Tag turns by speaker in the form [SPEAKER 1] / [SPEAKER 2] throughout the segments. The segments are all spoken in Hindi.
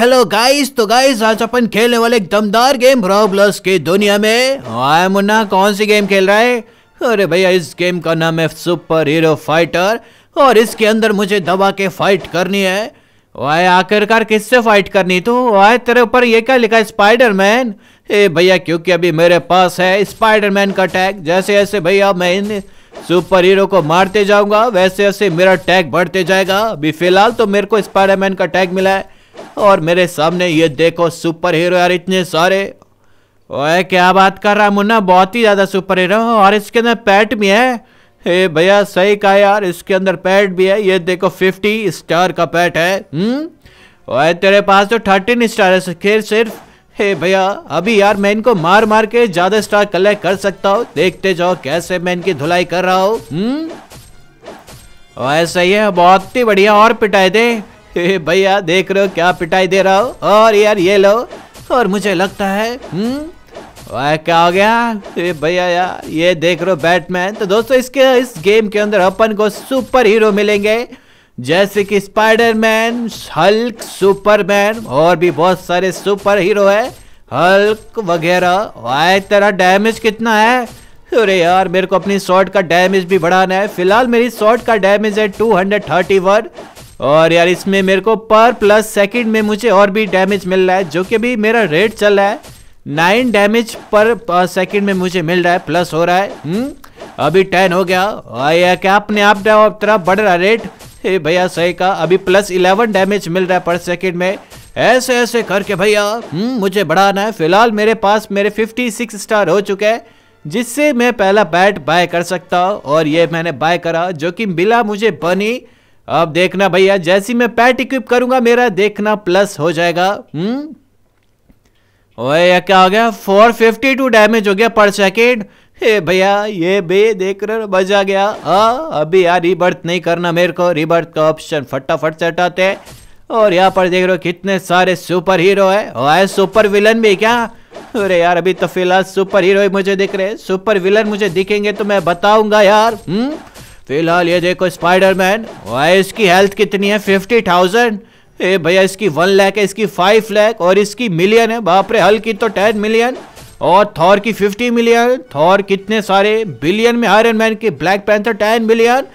[SPEAKER 1] हेलो गाइस तो गाइस आज अपन खेलने वाले एक दमदार गेम रॉबलस की दुनिया में आए मुन्ना कौन सी गेम खेल रहा है अरे भैया इस गेम का नाम है सुपर हीरो फाइटर और इसके अंदर मुझे दबा के फाइट करनी है वाय आखिरकार किससे फाइट करनी तू वाय तेरे ऊपर ये क्या लिखा है मैन हे भैया क्योंकि अभी मेरे पास है स्पाइडर मैन का टैग जैसे जैसे भैया मैं इन सुपर हीरो को मारते जाऊंगा वैसे वैसे मेरा टैग बढ़ते जाएगा अभी फिलहाल तो मेरे को स्पाइडर मैन का टैग मिला है और मेरे सामने ये देखो सुपर हीरो यार इतने सारे ओए क्या बात कर रहा है मुन्ना बहुत ही ज़्यादा सुपर हीरो और इसके अंदर पैट भी है हे भैया सही कहा यार इसके अंदर पैट भी है ये देखो फिफ्टी स्टार का पैट है हम्म? ओए तेरे पास तो थर्टीन स्टार है खेल सिर्फ हे भैया अभी यार मैं इनको मार मार के ज़्यादा स्टार कलेक्ट कर सकता हूँ देखते जाओ कैसे मैं इनकी धुलाई कर रहा हूँ हम्म ही सही है बहुत ही बढ़िया और पिटाई दे भैया देख रहे हो क्या पिटाई दे रहा हो और यार ये लो और मुझे लगता है हम्म वाह क्या हो गया भैया यार ये देख रहे हो बैटमैन तो दोस्तों इसके इस गेम के अंदर अपन को सुपर हीरो मिलेंगे जैसे कि स्पाइडरमैन हल्क सुपरमैन और भी बहुत सारे सुपर हीरो है हल्क वगैरह वाह तेरा डैमेज कितना है अरे यार मेरे को अपनी शॉर्ट का डैमेज भी बढ़ाना है फिलहाल मेरी शॉर्ट का डैमेज है 231 और यार इसमें मेरे को पर प्लस सेकंड में मुझे और भी डैमेज मिल रहा है जो कि अभी मेरा रेट चल रहा है नाइन डैमेज पर, सेकंड में मुझे मिल रहा है प्लस हो रहा है हुँ? हम्म, अभी टेन हो गया और क्या अपने आप तरफ बढ़ रहा रेट हे भैया सही का अभी प्लस इलेवन डैमेज मिल रहा है पर सेकंड में ऐसे ऐसे करके भैया हम्म, मुझे बढ़ाना है फिलहाल मेरे पास मेरे फिफ्टी सिक्स स्टार हो चुके हैं जिससे मैं पहला बैट बाय कर सकता हूँ और ये मैंने बाय करा जो कि मिला मुझे बनी अब देखना भैया जैसी मैं पैट इक्विप करूंगा मेरा देखना प्लस हो जाएगा हम्म ओए ये क्या हो गया फोर फिफ्टी टू डैमेज हो गया पर सेकेंड हे भैया ये बे देख रहे बजा गया आ, हाँ, अभी यार रिबर्थ नहीं करना मेरे को रिबर्थ का ऑप्शन फटाफट से हटाते और यहाँ पर देख रहे हो कितने सारे सुपर हीरो है और सुपर विलन भी क्या अरे यार अभी तो फिलहाल सुपर हीरो ही मुझे दिख रहे सुपर विलन मुझे दिखेंगे तो मैं बताऊंगा यार हम्म फिलहाल ये देखो स्पाइडरमैन भाई इसकी हेल्थ कितनी है फिफ्टी थाउजेंड ए भैया इसकी वन लैख है इसकी फाइव लैख और इसकी मिलियन है बाप रे हल की तो टेन मिलियन और थॉर की फिफ्टी मिलियन थॉर कितने सारे बिलियन में आयरन मैन की ब्लैक पैंथर टेन मिलियन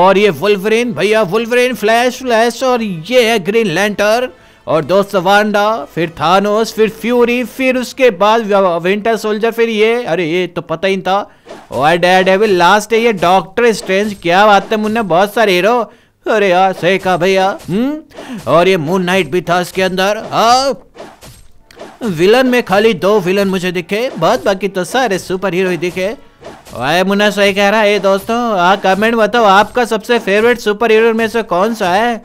[SPEAKER 1] और ये वुल्वरिन भैया वुल्वरिन फ्लैश फ्लैश और ये है ग्रीन लैंटर और दोस्त वांडा फिर थानोस फिर फ्यूरी फिर उसके बाद विंटर सोल्जर फिर ये अरे ये तो पता ही था और डेड डेविल लास्ट है ये डॉक्टर स्ट्रेंज क्या बात है मुन्ने बहुत सारे हीरो अरे यार सही कहा भैया हम्म और ये मून नाइट भी था इसके अंदर हाँ विलन में खाली दो विलन मुझे दिखे बहुत बाकी तो सारे सुपर हीरो ही दिखे अरे मुन्ना सही कह रहा है दोस्तों आ हाँ, कमेंट बताओ आपका सबसे फेवरेट सुपर हीरो में से कौन सा है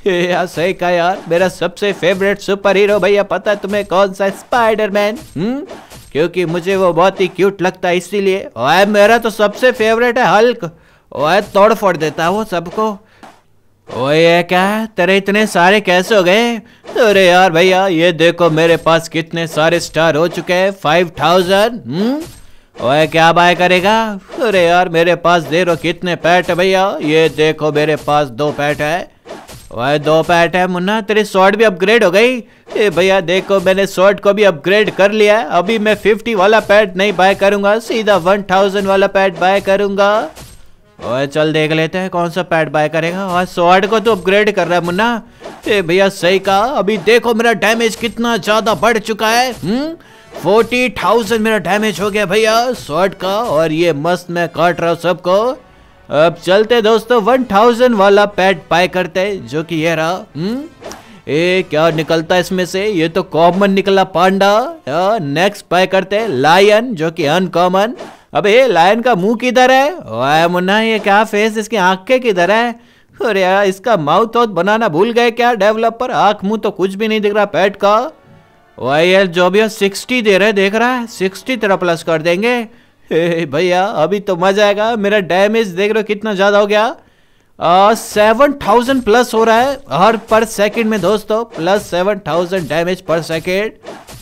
[SPEAKER 1] यार सही कहा यार मेरा सबसे फेवरेट सुपर हीरो भैया पता है तुम्हें कौन सा स्पाइडरमैन हम्म क्योंकि मुझे वो बहुत ही क्यूट लगता है इसीलिए ओए मेरा तो सबसे फेवरेट है हल्क ओए तोड़ फोड़ देता है वो सबको ओए ये क्या तेरे इतने सारे कैसे हो गए अरे यार भैया ये देखो मेरे पास कितने सारे स्टार हो चुके हैं फाइव थाउजेंड हम्म ओए क्या बाय करेगा अरे यार मेरे पास दे रो कितने पैट भैया ये देखो मेरे पास दो पैट है वह दो पैट है मुन्ना तेरी शॉर्ट भी अपग्रेड हो गई ए भैया देखो मैंने शॉर्ट को भी अपग्रेड कर लिया है अभी मैं फिफ्टी वाला पैट नहीं बाय करूंगा सीधा वन थाउजेंड वाला पैट बाय करूंगा ओए चल देख लेते हैं कौन सा पैट बाय करेगा और शॉर्ट को तो अपग्रेड कर रहा है मुन्ना ए भैया सही कहा अभी देखो मेरा डैमेज कितना ज़्यादा बढ़ चुका है हुँ? फोर्टी थाउजेंड मेरा डैमेज हो गया भैया शॉर्ट का और ये मस्त मैं काट रहा हूँ सबको अब चलते दोस्तों वन थाउजेंड वाला पैट पाए करते हैं जो कि ये रहा हम्म ए क्या निकलता है इसमें से ये तो कॉमन निकला पांडा नेक्स्ट पाए करते हैं लायन जो कि अनकॉमन अबे ये लायन का मुंह किधर है वाह मुन्ना ये क्या फेस इसकी आंखें किधर है अरे यार इसका माउथ आउथ बनाना भूल गए क्या डेवलपर आंख मुंह तो कुछ भी नहीं दिख रहा पैट का वाई एल जो भी सिक्सटी दे रहे देख रहा है सिक्सटी तेरा प्लस कर देंगे भैया अभी तो मजा आएगा मेरा डैमेज देख रहे हो कितना ज़्यादा हो गया सेवन थाउजेंड प्लस हो रहा है हर पर सेकंड में दोस्तों plus seven thousand damage per second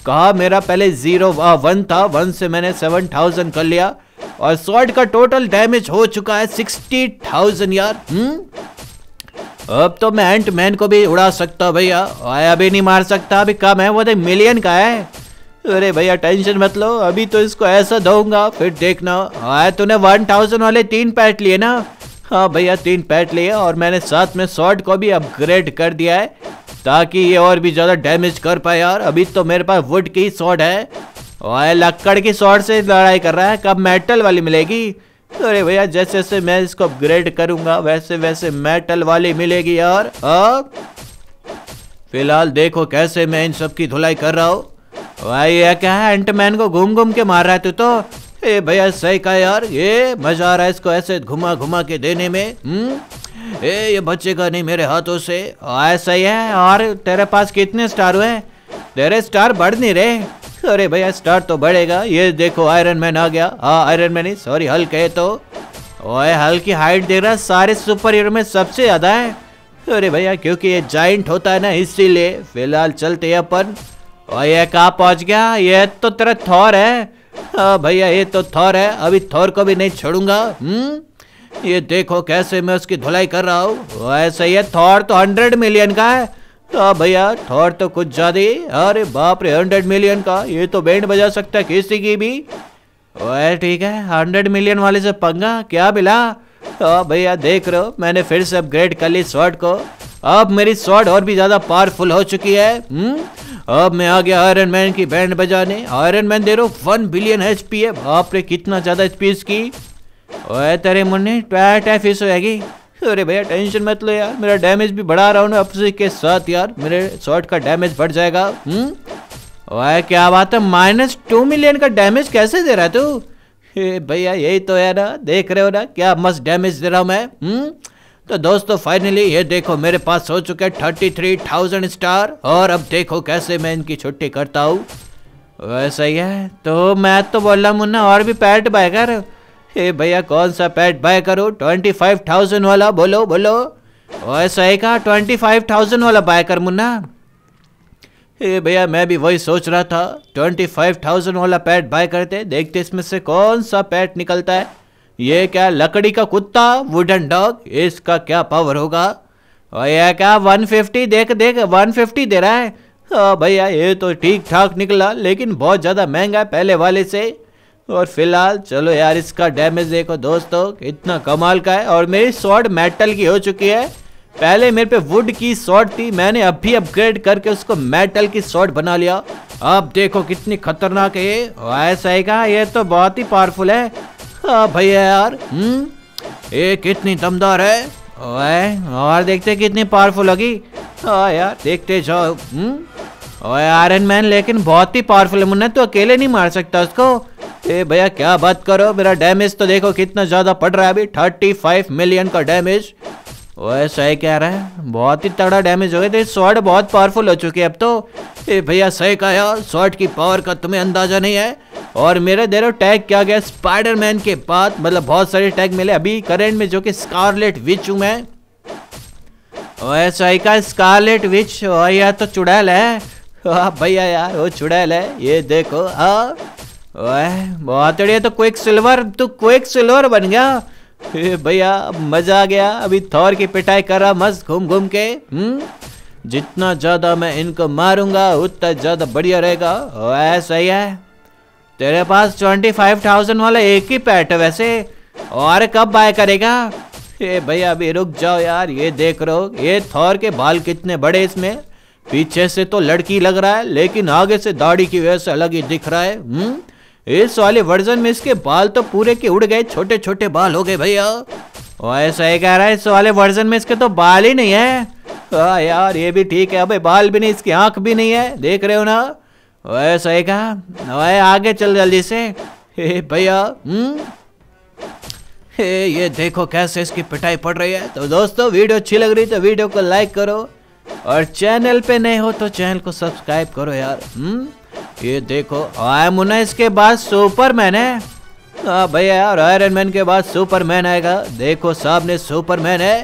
[SPEAKER 1] कहा मेरा पहले जीरो वन था वन से मैंने सेवन थाउजेंड कर लिया और शॉर्ट का टोटल डैमेज हो चुका है सिक्सटी थाउजेंड यार हुँ? हम्म? अब तो मैं एंट मैन को भी उड़ा सकता भैया आया भी नहीं मार सकता अभी कम है वो तो मिलियन का है अरे भैया टेंशन मत लो अभी तो इसको ऐसा दूंगा फिर देखना हाँ तूने वन थाउजेंड वाले तीन पैट लिए ना हाँ भैया तीन पैट लिए और मैंने साथ में शॉर्ट को भी अपग्रेड कर दिया है ताकि ये और भी ज़्यादा डैमेज कर पाए यार अभी तो मेरे पास वुड की शॉर्ट है और हाँ, लक्कड़ की शॉर्ट से लड़ाई कर रहा है कब मेटल वाली मिलेगी अरे भैया जैसे जैसे मैं इसको अपग्रेड करूंगा वैसे वैसे मेटल वाली मिलेगी यार हाँ? फिलहाल देखो कैसे मैं इन सब की धुलाई कर रहा हूँ વાય એકા Ant-Man કો ઘુમ ઘુમ કે માર રહે તો એ ભઈયસ સહી કા યાર ય મજા આ રહા હે ઇસકો એસે ઘુમા ઘુમા કે દેને મે હમ એ ય બચેગા નહીં મેરે હાથો સે આય સહી હે આર तेरे पास कितने स्टार હો હે દેરે સ્ટાર બઢ ન રે અરે ભઈયસ સ્ટાર તો બઢેગા યે દેખો આયર્ન મેન આ ગયા હા આયર્ન મેન ઇ સોરી હлк હે તો ઓય હлк કી હાઈટ દેખરા سارے સુપરહીરો મે સબસે જ્યાદા હે અરે ભઈયસ ક્યોકી એ જાયન્ટ હોતા હે ના ઇસી લે ફિલાલ ચલતે હે અપન और ये कहाँ पहुंच गया ये तो तेरा थौर है हाँ भैया ये तो थौर है अभी थौर को भी नहीं छोड़ूंगा हम्म ये देखो कैसे मैं उसकी धुलाई कर रहा हूँ ऐसे ये थौर तो हंड्रेड मिलियन का है तो भैया थौर तो कुछ ज्यादा अरे बाप रे हंड्रेड मिलियन का ये तो बैंड बजा सकता है किसी की भी वह ठीक है हंड्रेड मिलियन वाले से पंगा क्या मिला तो भैया देख रहे हो मैंने फिर से अपग्रेड कर ली शॉर्ट को अब मेरी शॉर्ट और भी ज़्यादा पावरफुल हो चुकी है हुँ? हम्म? अब मैं आ गया आयरन मैन की बैंड बजाने आयरन मैन दे रो वन बिलियन एच पी है आपने कितना ज़्यादा एच की ओए तेरे मुन्ने टैट है फिस होएगी अरे भैया टेंशन मत लो यार मेरा डैमेज भी बढ़ा रहा हूँ ना अपने के साथ यार मेरे शॉट का डैमेज बढ़ जाएगा हम्म ओए क्या बात है माइनस टू मिलियन का डैमेज कैसे दे रहा है तू भैया यही तो है ना देख रहे हो ना क्या मस्त डैमेज दे रहा हूँ मैं हम्म तो दोस्तों फाइनली ये देखो मेरे पास हो चुके थर्टी थ्री थाउजेंड स्टार और अब देखो कैसे मैं इनकी छुट्टी करता हूँ वैसा ही है तो मैं तो बोल रहा मुन्ना और भी पैट बाय कर हे भैया कौन सा पैट बाय करो ट्वेंटी फाइव थाउजेंड वाला बोलो बोलो वैसा ही कहा ट्वेंटी फाइव थाउजेंड वाला बाय कर मुन्ना हे भैया मैं भी वही सोच रहा था ट्वेंटी फाइव थाउजेंड वाला पैट बाय करते देखते इसमें से कौन सा पैट निकलता है ये क्या लकड़ी का कुत्ता वुडन डॉग इसका क्या पावर होगा और यह क्या 150 देख देख 150 दे रहा है हाँ भैया ये तो ठीक ठाक निकला लेकिन बहुत ज़्यादा महंगा है पहले वाले से और फिलहाल चलो यार इसका डैमेज देखो दोस्तों इतना कमाल का है और मेरी शॉर्ट मेटल की हो चुकी है पहले मेरे पे वुड की शॉर्ट थी मैंने अब भी अपग्रेड करके उसको मेटल की शॉर्ट बना लिया अब देखो कितनी खतरनाक है ये ऐसा ही कहा यह तो बहुत ही पावरफुल है भैया यार हम्म ये कितनी दमदार है ओए और देखते कितनी पावरफुल होगी हाँ यार देखते जाओ हम्म ओए आयरन मैन लेकिन बहुत ही पावरफुल है मुन्ना तो अकेले नहीं मार सकता उसको ए भैया क्या बात करो मेरा डैमेज तो देखो कितना ज़्यादा पड़ रहा है अभी थर्टी फाइव मिलियन का डैमेज ओए सही कह रहा है बहुत ही तगड़ा डैमेज हो गया तो शॉर्ट बहुत पावरफुल हो चुकी है अब तो ए भैया सही कहा यार शॉर्ट की पावर का तुम्हें अंदाजा नहीं है और मेरे दे रहे टैग क्या गया स्पाइडरमैन के बाद मतलब बहुत सारे टैग मिले अभी करेंट में जो कि स्कारलेट विच हूँ मैं ओए सही कहा स्कारलेट विच और तो चुड़ैल है भैया यार वो चुड़ैल है ये देखो हाँ वह बहुत बढ़िया तो क्विक सिल्वर तो क्विक सिल्वर बन गया भैया मजा आ गया अभी थौर की पिटाई रहा मस्त घूम घूम के हम्म जितना ज्यादा मैं इनको मारूंगा उतना ज्यादा बढ़िया रहेगा ऐसा ही है तेरे पास ट्वेंटी फाइव थाउजेंड वाला एक ही पैट है वैसे और कब बाय करेगा ए भैया अभी रुक जाओ यार ये देख रहो ये थौर के बाल कितने बड़े इसमें पीछे से तो लड़की लग रहा है लेकिन आगे से दाढ़ी की वजह से अलग ही दिख रहा है हम्म इस वाले वर्जन में इसके बाल तो पूरे के उड़ गए छोटे छोटे बाल हो गए भैया वैसा ही कह रहा है इस वाले वर्जन में इसके तो बाल ही नहीं है आ यार ये भी ठीक है अबे बाल भी नहीं इसकी आंख भी नहीं है देख रहे हो ना वैसा ही कहा आगे चल जल्दी से भैया हम्म? ये देखो कैसे इसकी पिटाई पड़ रही है तो दोस्तों वीडियो अच्छी लग रही तो वीडियो को लाइक करो और चैनल पे नए हो तो चैनल को सब्सक्राइब करो यार हम्म ये देखो आया मुन्ना इसके बाद सुपरमैन है भैया और आयरन मैन के बाद सुपरमैन आएगा देखो सामने सुपरमैन है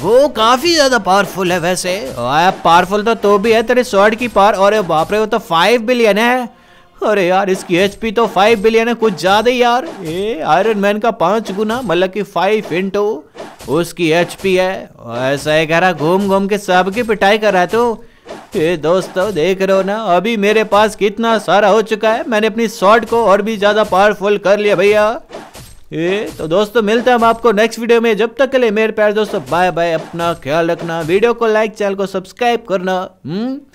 [SPEAKER 1] वो काफी ज्यादा पावरफुल है वैसे आया पावरफुल तो तो भी है तेरे स्वर्ड की पावर और बाप रे वो तो फाइव बिलियन है अरे यार इसकी एचपी तो फाइव बिलियन है कुछ ज्यादा ही यार ये आयरन मैन का पांच गुना मतलब कि फाइव इंटू उसकी एचपी है ऐसा ही कह रहा घूम घूम के सबकी पिटाई कर रहा है तू तो ए दोस्तों देख रहे हो ना अभी मेरे पास कितना सारा हो चुका है मैंने अपनी शॉट को और भी ज़्यादा पावरफुल कर लिया भैया ए तो दोस्तों मिलते हैं हम आपको नेक्स्ट वीडियो में जब तक के लिए मेरे प्यार दोस्तों बाय बाय अपना ख्याल रखना वीडियो को लाइक चैनल को सब्सक्राइब करना हुँ? हम्म?